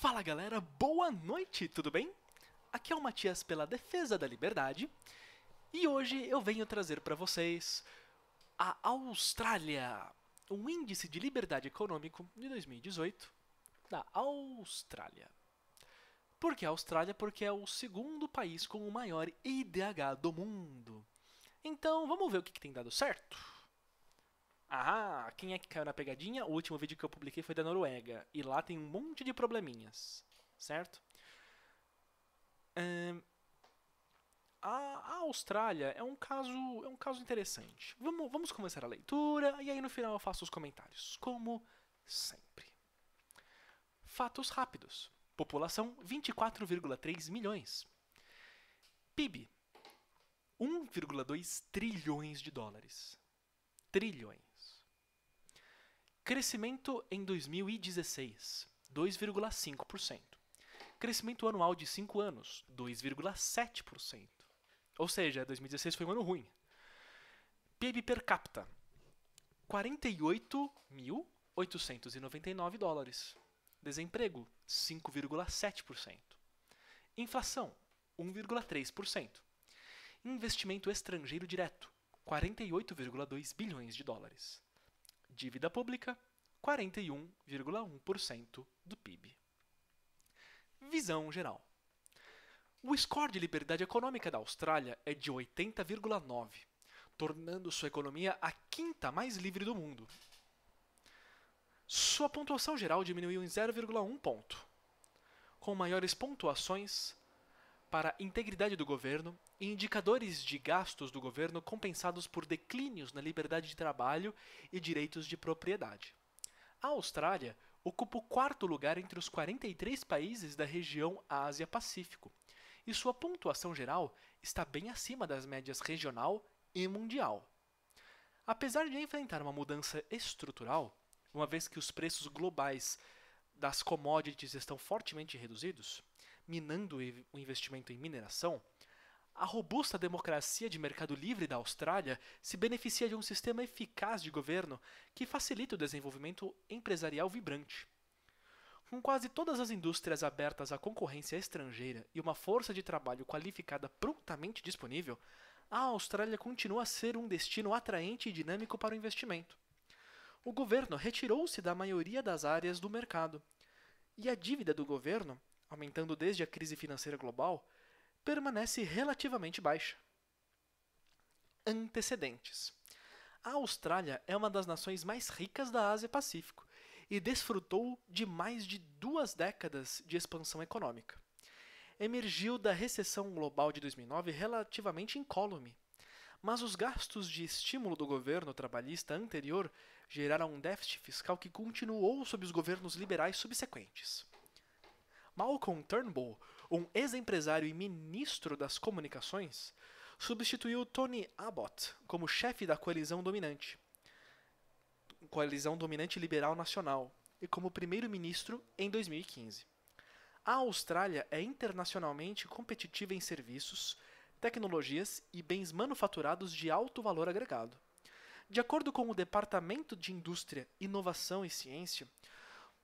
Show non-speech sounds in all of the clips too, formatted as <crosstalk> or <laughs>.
Fala galera, boa noite, tudo bem? Aqui é o Matias pela Defesa da Liberdade e hoje eu venho trazer para vocês a Austrália, o Índice de Liberdade Econômico de 2018 da Austrália. Por que a Austrália? Porque é o segundo país com o maior IDH do mundo. Então vamos ver o que, que tem dado certo. Ah, quem é que caiu na pegadinha? O último vídeo que eu publiquei foi da Noruega. E lá tem um monte de probleminhas. Certo? a, a, Austrália é um caso é um caso interessante. Vamos, vamos começar a leitura e aí no final eu faço os comentários. Como sempre. Fatos rápidos. População 24,3 milhões. PIB 1,2 trilhões de dólares. Trilhões. Crescimento em 2016, 2,5%. Crescimento anual de 5 anos, 2,7%. Ou seja, 2016 foi um ano ruim. PIB per capita, 48.899 dólares. Desemprego, 5,7%. Inflação, 1,3%. Investimento estrangeiro direto, 48,2 bilhões de dólares dívida pública, 41,1% do PIB. Visão geral. O score de liberdade econômica da Austrália é de 80,9, tornando sua economia a quinta mais livre do mundo. Sua pontuação geral diminuiu em 0,1 ponto. Com maiores pontuações, para integridade do governo e indicadores de gastos do governo compensados por declínios na liberdade de trabalho e direitos de propriedade. A Austrália ocupa o quarto lugar entre os 43 países da região Ásia-Pacífico, e sua pontuação geral está bem acima das médias regional e mundial. Apesar de enfrentar uma mudança estrutural, uma vez que os preços globais das commodities estão fortemente reduzidos, minando o investimento em mineração, a robusta democracia de mercado livre da Austrália se beneficia de um sistema eficaz de governo que facilita o desenvolvimento empresarial vibrante. Com quase todas as indústrias abertas à concorrência estrangeira e uma força de trabalho qualificada prontamente disponível, a Austrália continua a ser um destino atraente e dinâmico para o investimento. O governo retirou-se da maioria das áreas do mercado, e a dívida do governo aumentando desde a crise financeira global, permanece relativamente baixa. Antecedentes: A Austrália é uma das nações mais ricas da Ásia-Pacífico e desfrutou de mais de duas décadas de expansão econômica. Emergiu da recessão global de 2009 relativamente incólume, mas os gastos de estímulo do governo trabalhista anterior geraram um déficit fiscal que continuou sob os governos liberais subsequentes. Malcolm Turnbull, um ex-empresário e ministro das comunicações, substituiu Tony Abbott como chefe da coalizão dominante, coalizão dominante liberal nacional, e como primeiro-ministro em 2015. A Austrália é internacionalmente competitiva em serviços, tecnologias e bens manufaturados de alto valor agregado. De acordo com o Departamento de Indústria, Inovação e Ciência,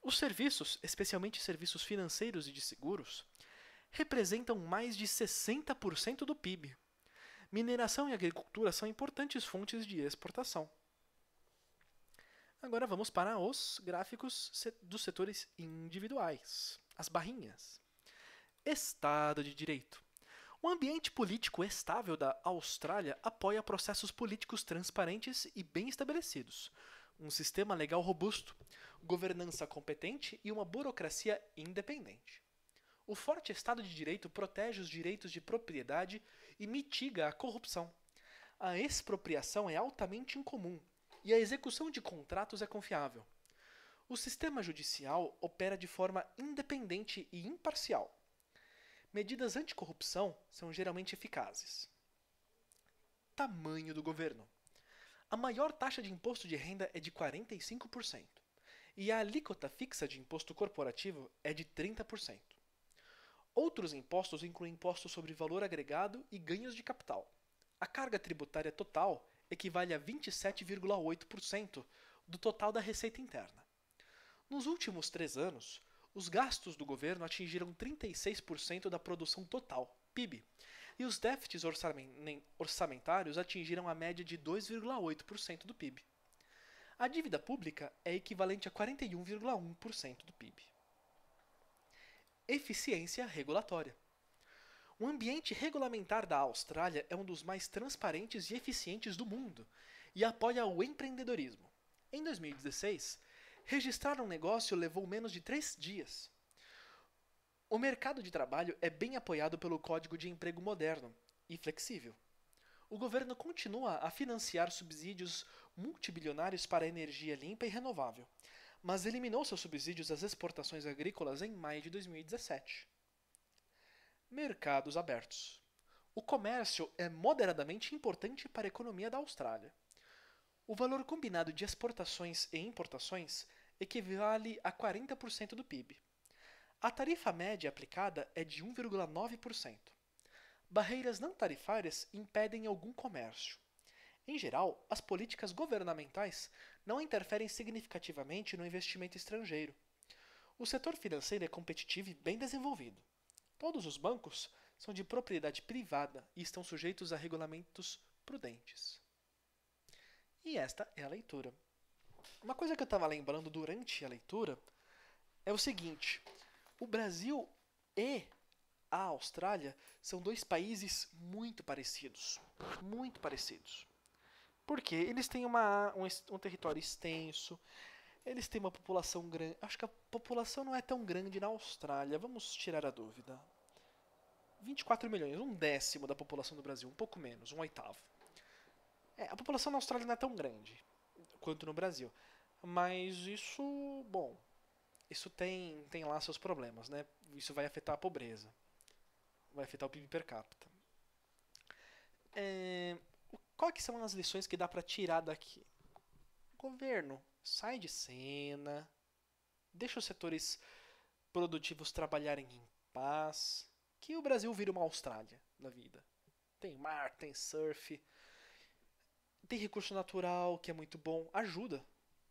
os serviços, especialmente serviços financeiros e de seguros, representam mais de 60% do PIB. Mineração e agricultura são importantes fontes de exportação. Agora vamos para os gráficos dos setores individuais, as barrinhas. Estado de Direito. O ambiente político estável da Austrália apoia processos políticos transparentes e bem estabelecidos, um sistema legal robusto, governança competente e uma burocracia independente. O forte Estado de Direito protege os direitos de propriedade e mitiga a corrupção. A expropriação é altamente incomum e a execução de contratos é confiável. O sistema judicial opera de forma independente e imparcial. Medidas anticorrupção são geralmente eficazes. Tamanho do governo: a maior taxa de imposto de renda é de 45% e a alíquota fixa de imposto corporativo é de 30%. Outros impostos incluem impostos sobre valor agregado e ganhos de capital. A carga tributária total equivale a 27,8% do total da receita interna. Nos últimos três anos, os gastos do governo atingiram 36% da produção total, PIB, e os déficits orçamentários atingiram a média de 2,8% do PIB. A dívida pública é equivalente a 41,1% do PIB. Eficiência regulatória. O ambiente regulamentar da Austrália é um dos mais transparentes e eficientes do mundo e apoia o empreendedorismo. Em 2016, registrar um negócio levou menos de três dias. O mercado de trabalho é bem apoiado pelo Código de Emprego Moderno e flexível, o governo continua a financiar subsídios multibilionários para energia limpa e renovável, mas eliminou seus subsídios às exportações agrícolas em maio de 2017. Mercados abertos. O comércio é moderadamente importante para a economia da Austrália. O valor combinado de exportações e importações equivale a 40% do PIB. A tarifa média aplicada é de 1,9%. Barreiras não tarifárias impedem algum comércio. Em geral, as políticas governamentais não interferem significativamente no investimento estrangeiro. O setor financeiro é competitivo e bem desenvolvido. Todos os bancos são de propriedade privada e estão sujeitos a regulamentos prudentes. E esta é a leitura. Uma coisa que eu estava lembrando durante a leitura é o seguinte: o Brasil e a Austrália são dois países muito parecidos. Muito parecidos. Porque eles têm uma, um, um território extenso, eles têm uma população grande. Acho que a população não é tão grande na Austrália, vamos tirar a dúvida. 24 milhões, um décimo da população do Brasil, um pouco menos, um oitavo. É, a população na Austrália não é tão grande quanto no Brasil. Mas isso, bom, isso tem, tem lá seus problemas, né? Isso vai afetar a pobreza vai afetar o PIB per capita. É, quais são as lições que dá para tirar daqui? Governo, sai de cena, deixa os setores produtivos trabalharem em paz, que o Brasil vira uma Austrália na vida. Tem mar, tem surf, tem recurso natural que é muito bom, ajuda.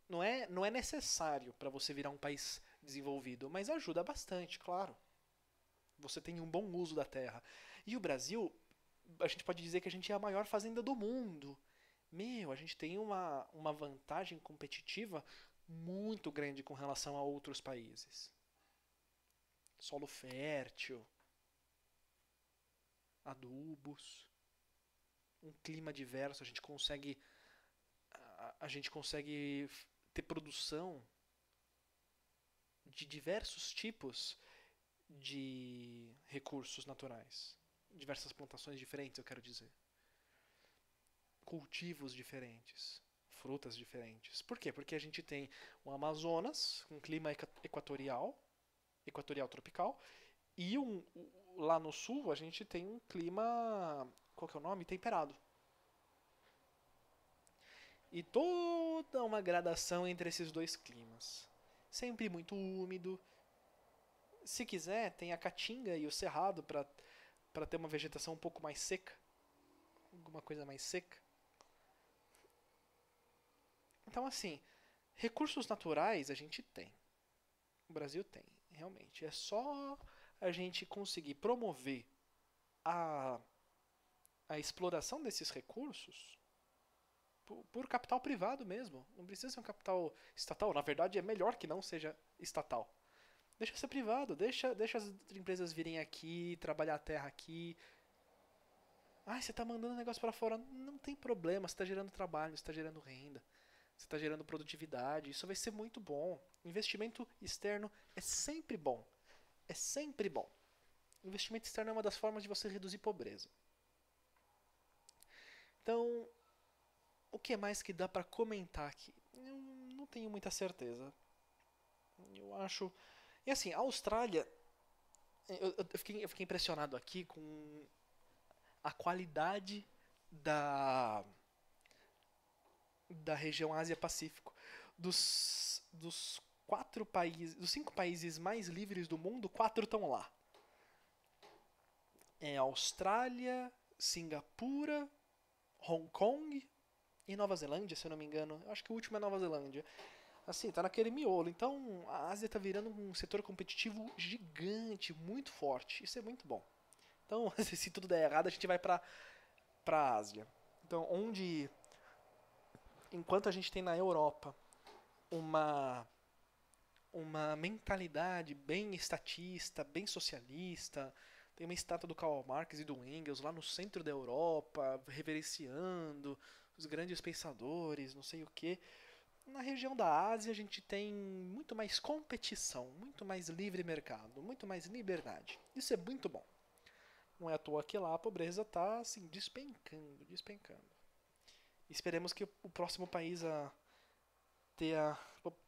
Não é, não é necessário para você virar um país desenvolvido, mas ajuda bastante, claro você tem um bom uso da terra. E o Brasil, a gente pode dizer que a gente é a maior fazenda do mundo. Meu, a gente tem uma, uma vantagem competitiva muito grande com relação a outros países. Solo fértil, adubos, um clima diverso, a gente consegue a, a gente consegue ter produção de diversos tipos de recursos naturais. Diversas plantações diferentes, eu quero dizer. Cultivos diferentes. Frutas diferentes. Por quê? Porque a gente tem o Amazonas, com um clima equatorial, equatorial tropical, e um, lá no sul a gente tem um clima. Qual que é o nome? Temperado. E toda uma gradação entre esses dois climas. Sempre muito úmido, se quiser, tem a caatinga e o cerrado para ter uma vegetação um pouco mais seca. Alguma coisa mais seca. Então, assim, recursos naturais a gente tem. O Brasil tem, realmente. É só a gente conseguir promover a, a exploração desses recursos por, por, capital privado mesmo. Não precisa ser um capital estatal. Na verdade, é melhor que não seja estatal. Deixa ser privado, deixa, deixa as empresas virem aqui, trabalhar a terra aqui. Ah, você está mandando negócio para fora. Não tem problema, você está gerando trabalho, você está gerando renda, você está gerando produtividade. Isso vai ser muito bom. Investimento externo é sempre bom. É sempre bom. Investimento externo é uma das formas de você reduzir pobreza. Então, o que mais que dá para comentar aqui? Eu não tenho muita certeza. Eu acho e assim, a Austrália. Eu, eu, fiquei, eu fiquei impressionado aqui com a qualidade da. da região Ásia-Pacífico. Dos, dos quatro países. dos cinco países mais livres do mundo, quatro estão lá. É Austrália, Singapura, Hong Kong e Nova Zelândia, se eu não me engano. Eu acho que o último é Nova Zelândia assim, tá naquele miolo. Então a Ásia está virando um setor competitivo gigante, muito forte. Isso é muito bom. Então, <laughs> se tudo der errado, a gente vai para a Ásia. Então, onde. Enquanto a gente tem na Europa uma uma mentalidade bem estatista, bem socialista. Tem uma estátua do Karl Marx e do Engels lá no centro da Europa, reverenciando os grandes pensadores, não sei o que. Na região da Ásia, a gente tem muito mais competição, muito mais livre mercado, muito mais liberdade. Isso é muito bom. Não é à toa que lá a pobreza está assim, despencando despencando. Esperemos que o próximo país a ter a,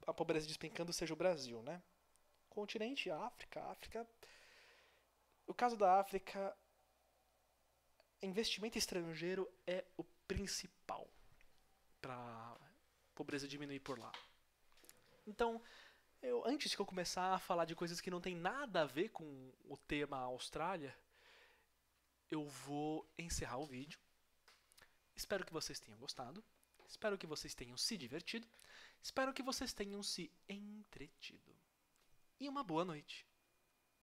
a pobreza despencando seja o Brasil, né? Continente, África. África. O caso da África, investimento estrangeiro é o principal para pobreza diminuir por lá. Então, eu, antes que eu começar a falar de coisas que não tem nada a ver com o tema Austrália, eu vou encerrar o vídeo. Espero que vocês tenham gostado. Espero que vocês tenham se divertido. Espero que vocês tenham se entretido. E uma boa noite.